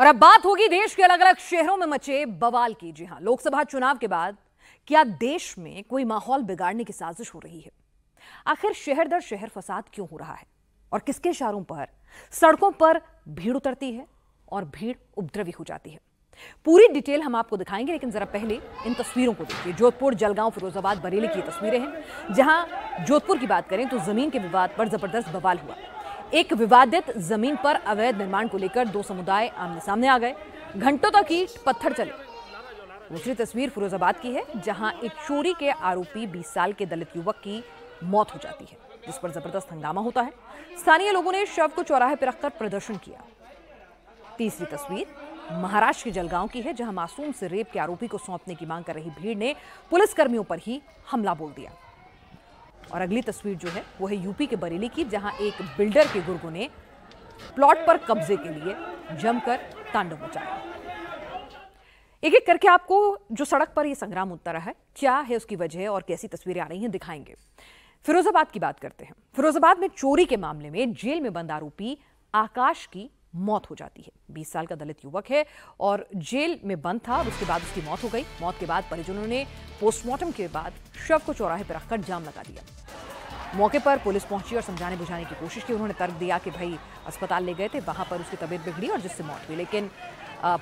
और अब बात होगी देश के अलग अलग शहरों में मचे बवाल की जी हां लोकसभा चुनाव के बाद क्या देश में कोई माहौल बिगाड़ने की साजिश हो रही है आखिर शहर दर शहर फसाद क्यों हो रहा है और किसके इशारों पर सड़कों पर भीड़ उतरती है और भीड़ उपद्रवी हो जाती है पूरी डिटेल हम आपको दिखाएंगे लेकिन जरा पहले इन तस्वीरों को देखिए जोधपुर जलगांव फिरोजाबाद बरेली की तस्वीरें हैं जहां जोधपुर की बात करें तो जमीन के विवाद पर जबरदस्त बवाल हुआ एक विवादित जमीन पर अवैध निर्माण को लेकर दो समुदाय आमने सामने आ गए घंटों तक ही पत्थर चले दूसरी तस्वीर फिरोजाबाद की है जहां एक चोरी के आरोपी 20 साल के दलित युवक की मौत हो जाती है जिस पर जबरदस्त हंगामा होता है स्थानीय लोगों ने शव को चौराहे पर रखकर प्रदर्शन किया तीसरी तस्वीर महाराष्ट्र के जलगांव की है जहां मासूम से रेप के आरोपी को सौंपने की मांग कर रही भीड़ ने पुलिसकर्मियों पर ही हमला बोल दिया और अगली तस्वीर जो है वो है यूपी के बरेली की जहां एक बिल्डर के गुर्गों ने प्लॉट पर कब्जे के लिए जमकर तांडव मचाया एक एक करके आपको जो सड़क पर यह संग्राम उठता रहा है क्या है उसकी वजह और कैसी तस्वीरें आ रही हैं दिखाएंगे फिरोजाबाद की बात करते हैं फिरोजाबाद में चोरी के मामले में जेल में बंद आरोपी आकाश की मौत हो जाती है बीस साल का दलित युवक है और जेल में बंद था उसके बाद उसकी मौत हो गई मौत के बाद परिजनों ने पोस्टमार्टम के बाद शव को चौराहे पर रखकर जाम लगा दिया मौके पर पुलिस पहुंची और समझाने बुझाने की कोशिश की उन्होंने तर्क दिया कि भाई अस्पताल ले गए थे वहां पर उसकी तबीयत बिगड़ी और जिससे मौत हुई लेकिन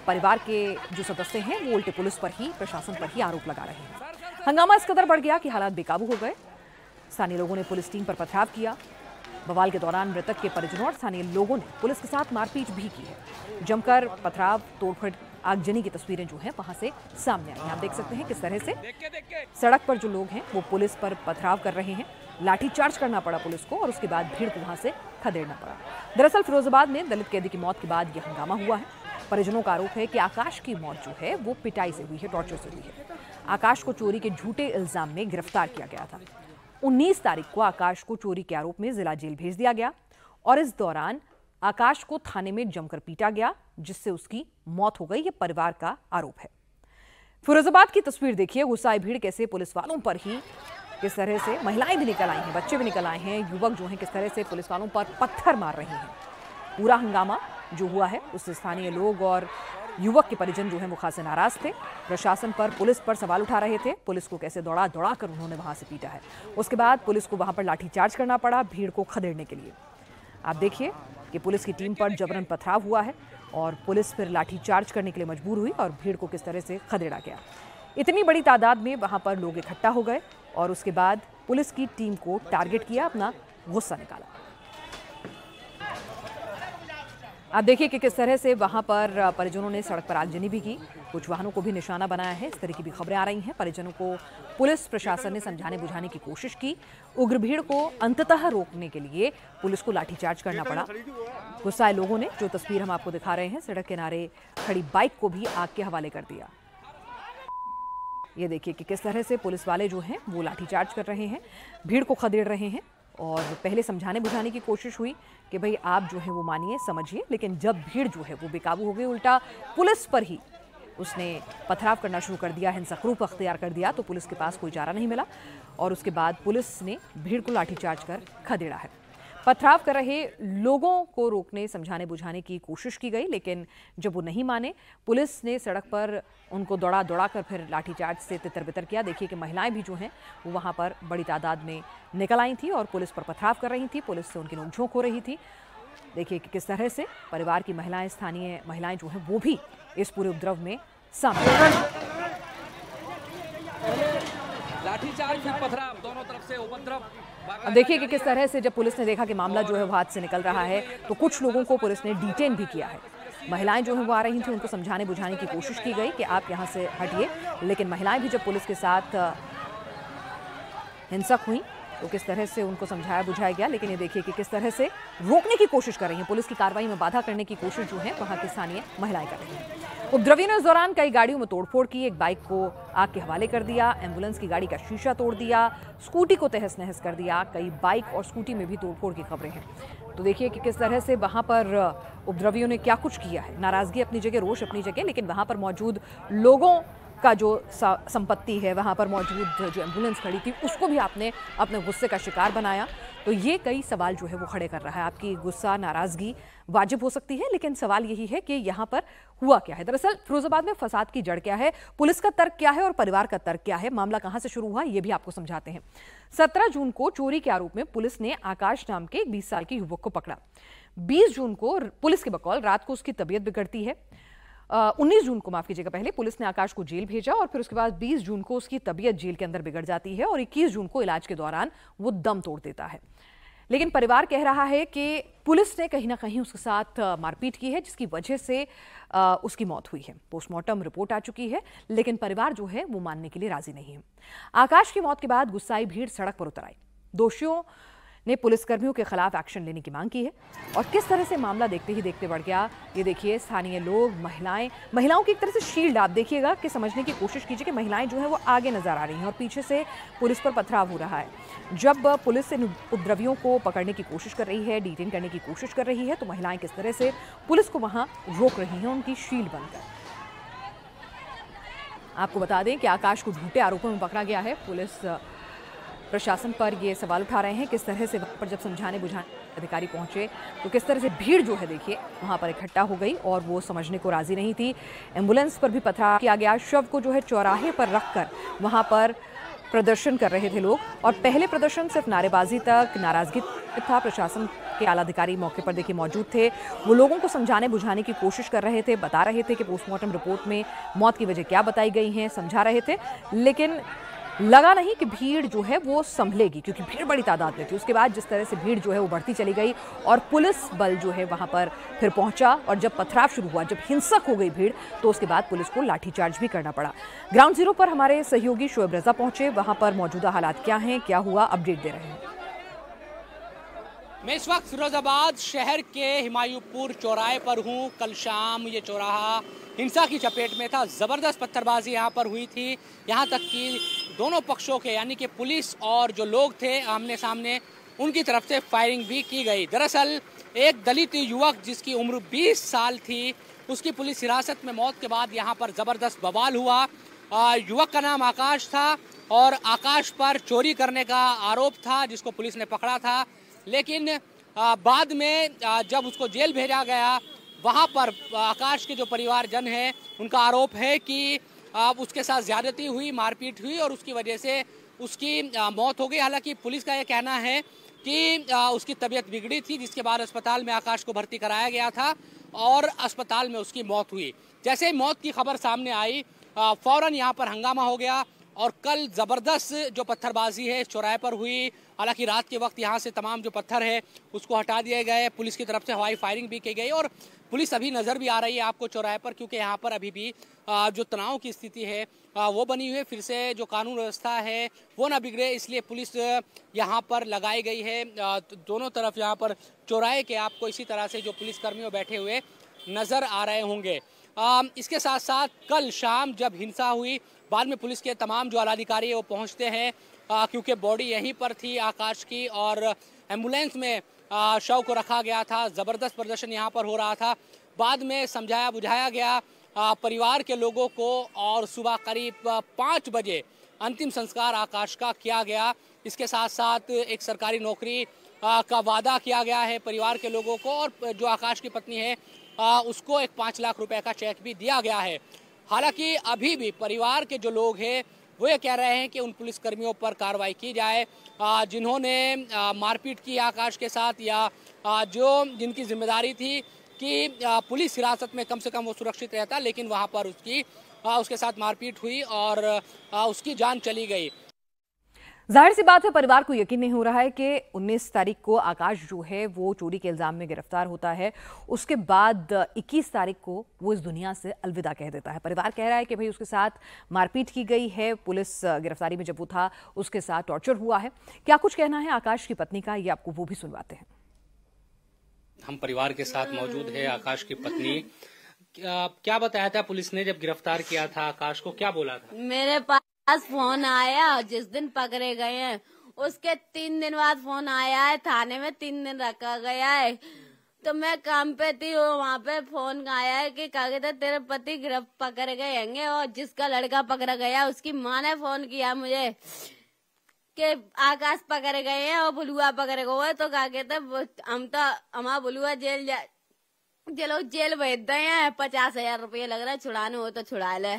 परिवार के जो सदस्य हैं वो उल्टे पुलिस पर ही प्रशासन पर ही आरोप लगा रहे हैं हंगामा इस कदर बढ़ गया कि हालात बेकाबू हो गए स्थानीय लोगों ने पुलिस टीम पर पथराव किया बवाल के दौरान मृतक के परिजनों और स्थानीय लोगों ने पुलिस के साथ मारपीट भी की है जमकर पथराव तोड़फड़ आगजनी की तस्वीरें जो है वहां से सामने आई आप देख सकते हैं किस तरह से सड़क पर जो लोग हैं वो पुलिस पर पथराव कर रहे हैं लाठीचार्ज करना पड़ा पुलिस को और उसके बाद भीड़ को वहां से खदेड़ना पड़ा दरअसल फिरोजाबाद में दलित कैदी की मौत के बाद यह हंगामा हुआ है परिजनों का आरोप है कि आकाश की मौत जो है वो पिटाई से हुई है टॉर्चर से हुई है आकाश को चोरी के झूठे इल्जाम में गिरफ्तार किया गया था 19 तारीख को आकाश को चोरी के आरोप में जिला जेल भेज दिया गया और इस दौरान आकाश को थाने में जमकर पीटा गया जिससे उसकी मौत हो गई यह परिवार का आरोप है फिरोजाबाद की तस्वीर देखिए गुस्साई भीड़ कैसे पुलिस वालों पर ही किस तरह से महिलाएं भी निकल आई हैं बच्चे भी निकल आए हैं युवक जो हैं किस तरह से पुलिस वालों पर पत्थर मार रहे हैं पूरा हंगामा जो हुआ है उससे स्थानीय लोग और युवक के परिजन जो है वो खासे नाराज थे प्रशासन पर पुलिस पर सवाल उठा रहे थे पुलिस को कैसे दौड़ा दौड़ा कर उन्होंने वहां से पीटा है उसके बाद पुलिस को वहां पर लाठीचार्ज करना पड़ा भीड़ को खदेड़ने के लिए आप देखिए कि पुलिस की टीम पर जबरन पथराव हुआ है और पुलिस फिर लाठीचार्ज करने के लिए मजबूर हुई और भीड़ को किस तरह से खदेड़ा गया इतनी बड़ी तादाद में वहाँ पर लोग इकट्ठा हो गए और उसके बाद पुलिस की टीम को टारगेट किया अपना गुस्सा निकाला आप देखिए कि किस तरह से वहां पर परिजनों ने सड़क पर आगजनी भी की कुछ वाहनों को भी निशाना बनाया है इस तरह की भी खबरें आ रही हैं परिजनों को पुलिस प्रशासन ने समझाने बुझाने की कोशिश की उग्र भीड़ को अंततः रोकने के लिए पुलिस को लाठीचार्ज करना पड़ा गुस्साए लोगों ने जो तस्वीर हम आपको दिखा रहे हैं सड़क किनारे खड़ी बाइक को भी आग के हवाले कर दिया ये देखिए कि किस तरह से पुलिस वाले जो हैं वो लाठीचार्ज कर रहे हैं भीड़ को खदेड़ रहे हैं और पहले समझाने बुझाने की कोशिश हुई कि भाई आप जो है वो मानिए समझिए लेकिन जब भीड़ जो है वो बेकाबू हो गई उल्टा पुलिस पर ही उसने पथराव करना शुरू कर दिया हिंसक रूप अख्तियार कर दिया तो पुलिस के पास कोई चारा नहीं मिला और उसके बाद पुलिस ने भीड़ को लाठीचार्ज कर खदेड़ा है पथराव कर रहे लोगों को रोकने समझाने बुझाने की कोशिश की गई लेकिन जब वो नहीं माने पुलिस ने सड़क पर उनको दौड़ा दौड़ा कर फिर लाठीचार्ज से तितर बितर किया देखिए कि महिलाएं भी जो हैं वो वहाँ पर बड़ी तादाद में निकल आई थी और पुलिस पर पथराव कर रही थी पुलिस से उनकी नोकझोंक हो रही थी देखिए कि किस तरह से परिवार की महिलाएं स्थानीय महिलाएं जो हैं वो भी इस पूरे उपद्रव में शामिल देखिए कि किस तरह से जब पुलिस ने देखा कि मामला जो है वो हाथ से निकल रहा है तो कुछ लोगों को पुलिस ने डिटेन भी किया है महिलाएं जो हैं वो आ रही थी उनको समझाने बुझाने की कोशिश की गई कि आप यहाँ से हटिए लेकिन महिलाएं भी जब पुलिस के साथ हिंसक हुई तो किस तरह से उनको समझाया बुझाया गया लेकिन ये देखिए कि किस तरह से रोकने की कोशिश कर रही है पुलिस की कार्रवाई में बाधा करने की कोशिश जो है वहाँ की स्थानीय महिलाएं कर रही हैं उपद्रवियों ने इस दौरान कई गाड़ियों में तोड़फोड़ की एक बाइक को आग के हवाले कर दिया एम्बुलेंस की गाड़ी का शीशा तोड़ दिया स्कूटी को तहस नहस कर दिया कई बाइक और स्कूटी में भी तोड़फोड़ की खबरें हैं तो देखिए कि किस तरह से वहां पर उपद्रवियों ने क्या कुछ किया है नाराजगी अपनी जगह रोष अपनी जगह लेकिन वहां पर मौजूद लोगों का जो संपत्ति है वहाँ पर मौजूद जो एम्बुलेंस खड़ी थी उसको भी आपने अपने गुस्से का शिकार बनाया तो ये कई सवाल जो है वो खड़े कर रहा है आपकी गुस्सा नाराज़गी वाजिब हो सकती है लेकिन सवाल यही है कि यहाँ पर हुआ क्या है दरअसल फिरोजाबाद में फसाद की जड़ क्या है पुलिस का तर्क क्या है और परिवार का तर्क क्या है मामला कहाँ से शुरू हुआ ये भी आपको समझाते हैं सत्रह जून को चोरी के आरोप में पुलिस ने आकाश नाम के बीस साल के युवक को पकड़ा बीस जून को पुलिस के बकौल रात को उसकी तबीयत बिगड़ती है उन्नीस जून को माफ कीजिएगा पहले पुलिस ने आकाश को जेल भेजा और फिर उसके बाद बीस जून को उसकी तबीयत जेल के अंदर बिगड़ जाती है और इक्कीस जून को इलाज के दौरान वो दम तोड़ देता है लेकिन परिवार कह रहा है कि पुलिस ने कहीं ना कहीं उसके साथ मारपीट की है जिसकी वजह से उसकी मौत हुई है पोस्टमार्टम रिपोर्ट आ चुकी है लेकिन परिवार जो है वो मानने के लिए राजी नहीं है आकाश की मौत के बाद गुस्साई भीड़ सड़क पर उतर आई दोषियों ने पुलिसकर्मियों के खिलाफ एक्शन लेने की मांग की है और किस तरह से मामला देखते ही देखते बढ़ गया ये देखिए स्थानीय लोग महिलाएं महिलाओं की एक तरह से शील्ड आप देखिएगा कि समझने की कोशिश कीजिए कि महिलाएं जो है वो आगे नजर आ रही हैं और पीछे से पुलिस पर पथराव हो रहा है जब पुलिस इन उपद्रवियों को पकड़ने की कोशिश कर रही है डिटेन करने की कोशिश कर रही है तो महिलाएं किस तरह से पुलिस को वहां रोक रही हैं उनकी शील्ड बनकर आपको बता दें कि आकाश को झूठे आरोपों में पकड़ा गया है पुलिस प्रशासन पर ये सवाल उठा रहे हैं किस तरह से वहाँ पर जब समझाने बुझाने अधिकारी पहुंचे तो किस तरह से भीड़ जो है देखिए वहाँ पर इकट्ठा हो गई और वो समझने को राजी नहीं थी एम्बुलेंस पर भी पथरा किया गया शव को जो है चौराहे पर रख कर वहाँ पर प्रदर्शन कर रहे थे लोग और पहले प्रदर्शन सिर्फ नारेबाजी तक नाराजगी था प्रशासन के आला अधिकारी मौके पर देखिए मौजूद थे वो लोगों को समझाने बुझाने की कोशिश कर रहे थे बता रहे थे कि पोस्टमार्टम रिपोर्ट में मौत की वजह क्या बताई गई है समझा रहे थे लेकिन लगा नहीं कि भीड़ जो है वो संभलेगी क्योंकि भीड़ बड़ी तादाद में थी उसके बाद जिस तरह से भीड़ जो है वो बढ़ती चली गई और पुलिस बल जो है वहाँ पर फिर पहुँचा और जब पथराव शुरू हुआ जब हिंसक हो गई भीड़ तो उसके बाद पुलिस को लाठीचार्ज भी करना पड़ा ग्राउंड जीरो पर हमारे सहयोगी शोएब रजा पहुंचे वहाँ पर मौजूदा हालात क्या हैं क्या हुआ अपडेट दे रहे हैं मैं इस वक्त फिरोजाबाद शहर के हिमायूपुर चौराहे पर हूँ कल शाम ये चौराहा हिंसा की चपेट में था ज़बरदस्त पत्थरबाजी यहाँ पर हुई थी यहाँ तक कि दोनों पक्षों के यानी कि पुलिस और जो लोग थे आमने सामने उनकी तरफ से फायरिंग भी की गई दरअसल एक दलित युवक जिसकी उम्र 20 साल थी उसकी पुलिस हिरासत में मौत के बाद यहाँ पर ज़बरदस्त बवाल हुआ युवक का नाम आकाश था और आकाश पर चोरी करने का आरोप था जिसको पुलिस ने पकड़ा था लेकिन आ, बाद में आ, जब उसको जेल भेजा गया वहाँ पर आकाश के जो परिवारजन हैं उनका आरोप है कि अब उसके साथ ज़्यादती हुई मारपीट हुई और उसकी वजह से उसकी मौत हो गई हालांकि पुलिस का यह कहना है कि उसकी तबीयत बिगड़ी थी जिसके बाद अस्पताल में आकाश को भर्ती कराया गया था और अस्पताल में उसकी मौत हुई जैसे ही मौत की खबर सामने आई फौरन यहाँ पर हंगामा हो गया और कल ज़बरदस्त जो पत्थरबाजी है चौराहे पर हुई हालांकि रात के वक्त यहाँ से तमाम जो पत्थर है उसको हटा दिए गए पुलिस की तरफ से हवाई फायरिंग भी की गई और पुलिस अभी नज़र भी आ रही है आपको चौराहे पर क्योंकि यहाँ पर अभी भी जो तनाव की स्थिति है वो बनी हुई है फिर से जो कानून व्यवस्था है वो ना बिगड़े इसलिए पुलिस यहाँ पर लगाई गई है तो दोनों तरफ यहाँ पर चौराहे के आपको इसी तरह से जो पुलिसकर्मियों बैठे हुए नज़र आ रहे होंगे इसके साथ साथ कल शाम जब हिंसा हुई बाद में पुलिस के तमाम जो आलाधिकारी है वो पहुँचते हैं क्योंकि बॉडी यहीं पर थी आकाश की और एम्बुलेंस में शव को रखा गया था ज़बरदस्त प्रदर्शन यहाँ पर हो रहा था बाद में समझाया बुझाया गया परिवार के लोगों को और सुबह करीब पाँच बजे अंतिम संस्कार आकाश का किया गया इसके साथ साथ एक सरकारी नौकरी का वादा किया गया है परिवार के लोगों को और जो आकाश की पत्नी है उसको एक पाँच लाख रुपए का चेक भी दिया गया है हालांकि अभी भी परिवार के जो लोग हैं वो ये कह रहे हैं कि उन पुलिसकर्मियों पर कार्रवाई की जाए जिन्होंने मारपीट की आकाश के साथ या जो जिनकी जिम्मेदारी थी कि पुलिस हिरासत में कम से कम वो सुरक्षित रहता लेकिन वहाँ पर उसकी उसके साथ मारपीट हुई और उसकी जान चली गई जाहिर सी बात है परिवार को यकीन नहीं हो रहा है कि 19 तारीख को आकाश जो है वो चोरी के इल्ज़ाम में गिरफ्तार होता है उसके बाद 21 तारीख को वो इस दुनिया से अलविदा कह देता है परिवार कह रहा है कि भाई उसके साथ मारपीट की गई है पुलिस गिरफ्तारी में जब वो था उसके साथ टॉर्चर हुआ है क्या कुछ कहना है आकाश की पत्नी का ये आपको वो भी सुनवाते हैं हम परिवार के साथ मौजूद है आकाश की पत्नी क्या बताया था पुलिस ने जब गिरफ्तार किया था आकाश को क्या बोला था मेरे पास आज फोन आया जिस दिन पकड़े गए हैं उसके तीन दिन बाद फोन आया है थाने में तीन दिन रखा गया है तो मैं काम पे थी वो वहाँ पे फोन आया है कि क्या तेरे पति गिरफ्त पकड़ गए होंगे और जिसका लड़का पकड़ा गया उसकी माँ ने फोन किया मुझे के आकाश पकड़े गए हैं और बुलुआ पकड़े गए तो गया था हम तो हमारा बुलुआ जेल जा जेल जेल भेज दे हैं पचास हजार रुपये लग रहा है छुड़ाने हो तो छुड़ा ले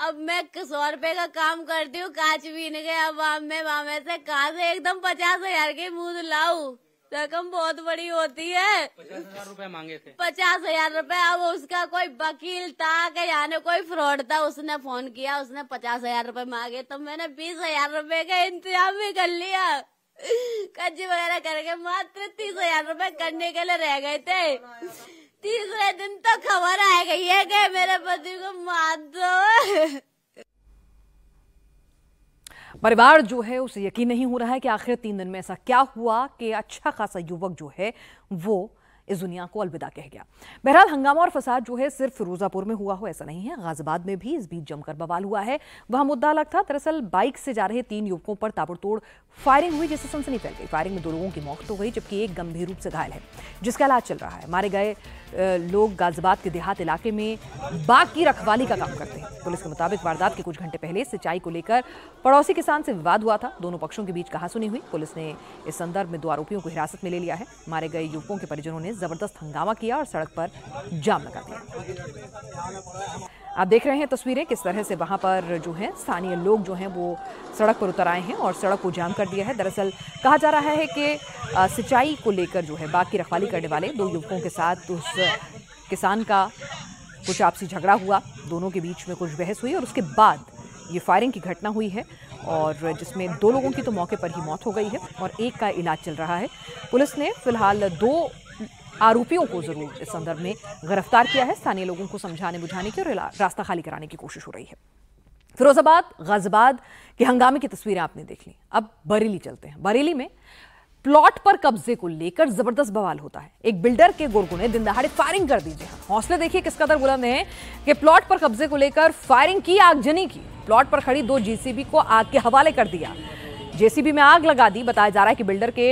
अब मैं सौ रुपए का काम करती हूँ कांच बीन के अब मैं मामे से कहा से एकदम पचास हजार के मुंह लाऊ रकम बहुत बड़ी होती है पचास हजार रूपए मांगे थे पचास हजार रूपए अब उसका कोई वकील था या यानी कोई फ्रॉड था उसने फोन किया उसने पचास हजार रूपए मांगे तो मैंने बीस हजार रूपए का इंतजाम भी कर लिया कच्ची वगैरह करके मात्र तीस हजार रूपए करने के लिए रह गए थे तीसरे दिन तो खबर आ गई है कि मेरे पति को मार दो परिवार जो है उसे यकीन नहीं हो रहा है कि आखिर तीन दिन में ऐसा क्या हुआ कि अच्छा खासा युवक जो है वो इस दुनिया को अलविदा कह गया बहरहाल हंगामा और फसाद जो है सिर्फ फिरोजापुर में हुआ हो ऐसा नहीं है गाजियाबाद में भी इस बीच जमकर बवाल हुआ है वहां मुद्दा अलग था दरअसल बाइक से जा रहे तीन युवकों पर ताबड़तोड़ फायरिंग हुई जिससे सनसनी फैल गई फायरिंग में दो लोगों की मौत हो गई जबकि एक गंभीर रूप से घायल है जिसका इलाज चल रहा है मारे गए लोग गाजियाबाद के देहात इलाके में बाग की रखवाली का काम करते हैं पुलिस के मुताबिक वारदात के कुछ घंटे पहले सिंचाई को लेकर पड़ोसी किसान से विवाद हुआ था दोनों पक्षों के बीच कहासुनी हुई पुलिस ने इस संदर्भ में दो आरोपियों को हिरासत में ले लिया है मारे गए युवकों के परिजनों ने जबरदस्त हंगामा किया और सड़क पर जाम लगा दिया आप देख रहे हैं तस्वीरें किस तरह से वहां पर जो है स्थानीय लोग जो हैं वो सड़क पर उतर आए हैं और सड़क को जाम कर दिया है दरअसल कहा जा रहा है कि सिंचाई को लेकर जो है बाघ की रखवाली करने वाले दो युवकों के साथ उस किसान का कुछ आपसी झगड़ा हुआ दोनों के बीच में कुछ बहस हुई और उसके बाद ये फायरिंग की घटना हुई है और जिसमें दो लोगों की तो मौके पर ही मौत हो गई है और एक का इलाज चल रहा है पुलिस ने फिलहाल दो आरोपियों को जरूर इस संदर्भ में गिरफ्तार किया है स्थानीय लोगों को समझाने बुझाने की और रास्ता खाली कराने की कोशिश हो रही है फिरोजाबाद गजबाद के हंगामे की तस्वीरें आपने देख ली अब बरेली चलते हैं बरेली में प्लॉट पर कब्जे को लेकर जबरदस्त बवाल होता है एक बिल्डर के गुर्गों ने दिन दहाड़े फायरिंग कर दी जी हाँ। हौसले देखिए किस कदर बुलंद है कि प्लॉट पर कब्जे को लेकर फायरिंग की आगजनी की प्लॉट पर खड़ी दो जीसीबी को आग के हवाले कर दिया जेसीबी में आग लगा दी बताया जा रहा है कि बिल्डर के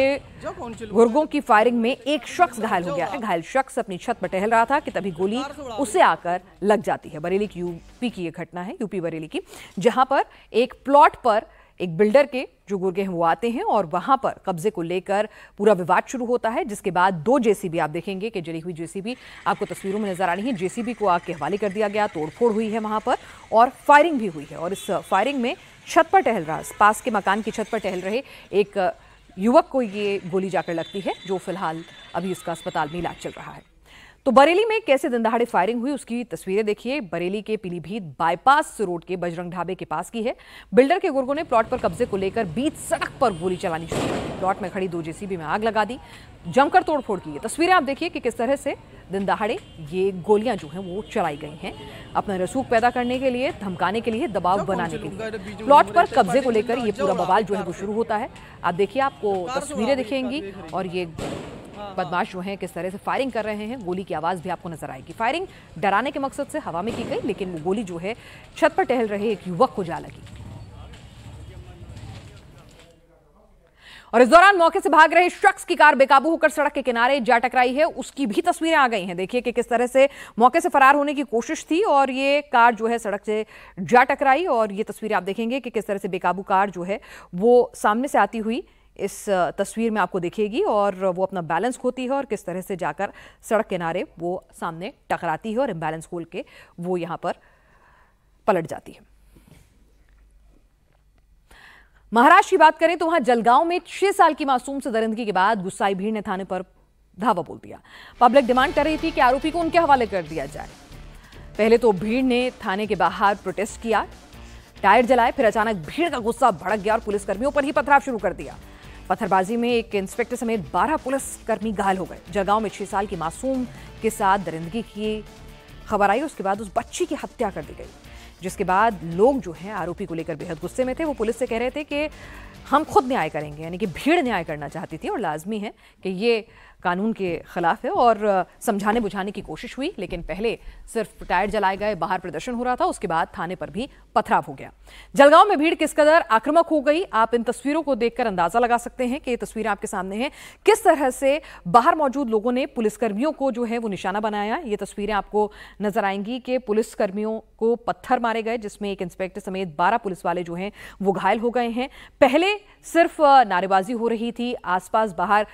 गुर्गों की फायरिंग में एक शख्स घायल हो गया है घायल शख्स अपनी छत पर टहल रहा था कि तभी गोली उसे आकर लग जाती है बरेली की यूपी की यह घटना है यूपी बरेली की जहां पर एक प्लॉट पर एक बिल्डर के जो गुर्गे हैं वो आते हैं और वहां पर कब्जे को लेकर पूरा विवाद शुरू होता है जिसके बाद दो जेसीबी आप देखेंगे कि जली हुई जेसीबी आपको तस्वीरों में नजर आ रही है जेसीबी को आग के हवाले कर दिया गया तोड़फोड़ हुई है वहां पर और फायरिंग भी हुई है और इस फायरिंग में छत पर टहल रहा पास के मकान की छत पर टहल रहे एक युवक को ये गोली जाकर लगती है जो फिलहाल अभी उसका अस्पताल में इलाज चल रहा है तो बरेली में कैसे दिन दहाड़े फायरिंग हुई उसकी तस्वीरें देखिए बरेली के पीलीभीत बाईपास रोड के बजरंग ढाबे के पास की है बिल्डर के गुर्गों ने प्लॉट पर कब्जे को लेकर बीच सड़क पर गोली चलानी शुरू की प्लॉट में खड़ी दो जेसीबी में आग लगा दी जमकर तोड़फोड़ की तस्वीरें आप देखिए कि किस तरह से दिन दहाड़े ये गोलियां जो है वो चलाई गई हैं अपना रसूख पैदा करने के लिए धमकाने के लिए दबाव बनाने के लिए प्लॉट पर कब्जे को लेकर ये पूरा बवाल जो है वो शुरू होता है आप देखिए आपको तस्वीरें दिखेंगी और ये बदमाश जो हैं किस तरह से फायरिंग कर रहे हैं गोली की आवाज़ भी आपको नजर आएगी फायरिंग डराने के मकसद से हवा में की गई लेकिन वो गोली जो है छत पर टहल रहे एक युवक को जा लगी और इस दौरान मौके से भाग रहे शख्स की कार बेकाबू होकर सड़क के किनारे जा टकराई है उसकी भी तस्वीरें आ गई हैं देखिए कि किस तरह से मौके से फरार होने की कोशिश थी और ये कार जो है सड़क से जा टकराई और ये तस्वीरें आप देखेंगे कि किस तरह से बेकाबू कार जो है वो सामने से आती हुई इस तस्वीर में आपको दिखेगी और वो अपना बैलेंस खोती है और किस तरह से जाकर सड़क किनारे वो सामने टकराती है और इम्बैलेंस खोल के वो यहाँ पर पलट जाती है महाराष्ट्र की बात करें तो वहां जलगांव में छह साल की मासूम से दरिंदगी के बाद गुस्साई भीड़ ने थाने पर धावा बोल दिया पब्लिक डिमांड कर रही थी कि आरोपी को उनके हवाले कर दिया जाए पहले तो भीड़ ने थाने के बाहर प्रोटेस्ट किया टायर जलाए फिर अचानक भीड़ का गुस्सा भड़क गया और पुलिसकर्मियों पर ही पथराव शुरू कर दिया पत्थरबाजी में एक इंस्पेक्टर समेत 12 पुलिसकर्मी घायल हो गए जलगांव में छह साल की मासूम के साथ दरिंदगी की खबर आई उसके बाद उस बच्ची की हत्या कर दी गई जिसके बाद लोग जो हैं आरोपी को लेकर बेहद गुस्से में थे वो पुलिस से कह रहे थे कि हम खुद न्याय करेंगे यानी कि भीड़ न्याय करना चाहती थी और लाजमी है कि ये कानून के खिलाफ है और समझाने बुझाने की कोशिश हुई लेकिन पहले सिर्फ टायर जलाए गए बाहर प्रदर्शन हो रहा था उसके बाद थाने पर भी पथराव हो गया जलगांव में भीड़ किस कदर आक्रमक हो गई आप इन तस्वीरों को देखकर अंदाजा लगा सकते हैं कि ये तस्वीरें आपके सामने हैं किस तरह से बाहर मौजूद लोगों ने पुलिसकर्मियों को जो है वो निशाना बनाया ये तस्वीरें आपको नजर आएंगी कि पुलिसकर्मियों को पत्थर मारे गए जिसमें एक इंस्पेक्टर समेत बारह पुलिस वाले जो हैं वो घायल हो गए हैं पहले सिर्फ नारेबाजी हो रही थी आसपास बाहर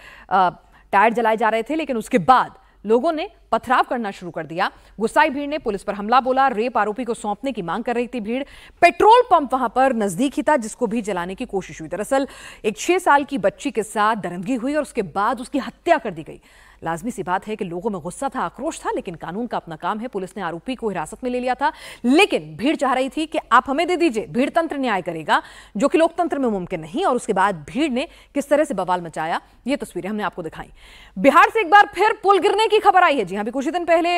टायर जलाए जा रहे थे लेकिन उसके बाद लोगों ने पथराव करना शुरू कर दिया गुस्साई भीड़ ने पुलिस पर हमला बोला रेप आरोपी को सौंपने की मांग कर रही थी भीड़ पेट्रोल पंप वहां पर नजदीक ही था जिसको भी जलाने की कोशिश हुई दरअसल एक छह साल की बच्ची के साथ दरंदगी हुई और उसके बाद उसकी हत्या कर दी गई लाजमी सी बात है कि लोगों में गुस्सा था आक्रोश था लेकिन कानून का अपना काम है पुलिस ने आरोपी को हिरासत में ले लिया था लेकिन भीड़ चाह रही थी कि आप हमें दे दीजिए भीड़ तंत्र न्याय करेगा जो कि लोकतंत्र में मुमकिन नहीं और उसके बाद भीड़ ने किस तरह से बवाल मचाया ये तस्वीरें हमने आपको दिखाई बिहार से एक बार फिर पुल गिरने की खबर आई है जी हाँ, अभी कुछ ही दिन पहले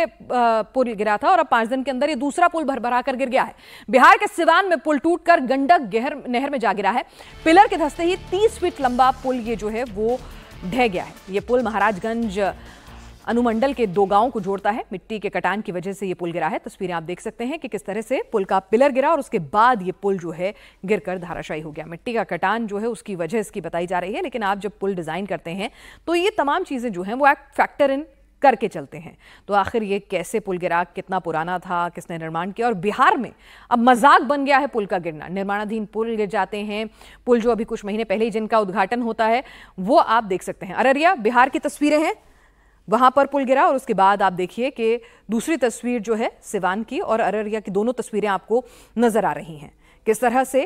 पुल गिरा था और अब पांच दिन के अंदर ये दूसरा पुल भरभरा कर गिर गया है बिहार के सिवान में पुल टूटकर गंडक गहर नहर में जा गिरा है पिलर के धसते ही तीस फीट लंबा पुल ये जो है वो ढह गया है ये पुल महाराजगंज अनुमंडल के दो गांवों को जोड़ता है मिट्टी के कटान की वजह से ये पुल गिरा है तस्वीरें आप देख सकते हैं कि किस तरह से पुल का पिलर गिरा और उसके बाद ये पुल जो है गिरकर धाराशाही हो गया मिट्टी का कटान जो है उसकी वजह इसकी बताई जा रही है लेकिन आप जब पुल डिजाइन करते हैं तो ये तमाम चीजें जो हैं वो एक्ट फैक्टर इन करके चलते हैं तो आखिर ये कैसे पुल गिरा कितना पुराना था किसने निर्माण किया और बिहार में अब मजाक बन गया है पुल का गिरना निर्माणाधीन पुल गिर जाते हैं पुल जो अभी कुछ महीने पहले ही जिनका उद्घाटन होता है वो आप देख सकते हैं अररिया बिहार की तस्वीरें हैं वहां पर पुल गिरा और उसके बाद आप देखिए कि दूसरी तस्वीर जो है सिवान की और अररिया की दोनों तस्वीरें आपको नजर आ रही हैं किस तरह से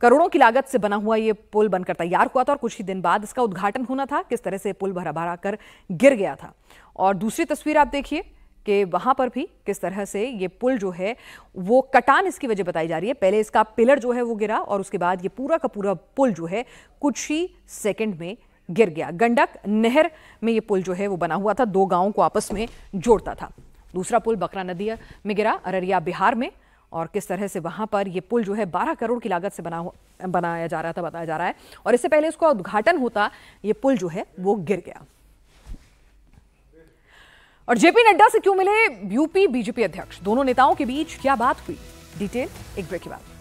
करोड़ों की लागत से बना हुआ ये पुल बनकर तैयार हुआ था और कुछ ही दिन बाद इसका उद्घाटन होना था किस तरह से पुल भरा भरा कर गिर गया था और दूसरी तस्वीर आप देखिए कि वहां पर भी किस तरह से ये पुल जो है वो कटान इसकी वजह बताई जा रही है पहले इसका पिलर जो है वो गिरा और उसके बाद ये पूरा का पूरा पुल जो है कुछ ही सेकंड में गिर गया गंडक नहर में ये पुल जो है वो बना हुआ था दो गांवों को आपस में जोड़ता था दूसरा पुल बकरा नदी में गिरा अररिया बिहार में और किस तरह से वहाँ पर ये पुल जो है 12 करोड़ की लागत से बना बनाया जा रहा था बताया जा रहा है और इससे पहले इसका उद्घाटन होता ये पुल जो है वो गिर गया और जेपी नड्डा से क्यों मिले यूपी बीजेपी अध्यक्ष दोनों नेताओं के बीच क्या बात हुई डिटेल एक ब्रेक के बाद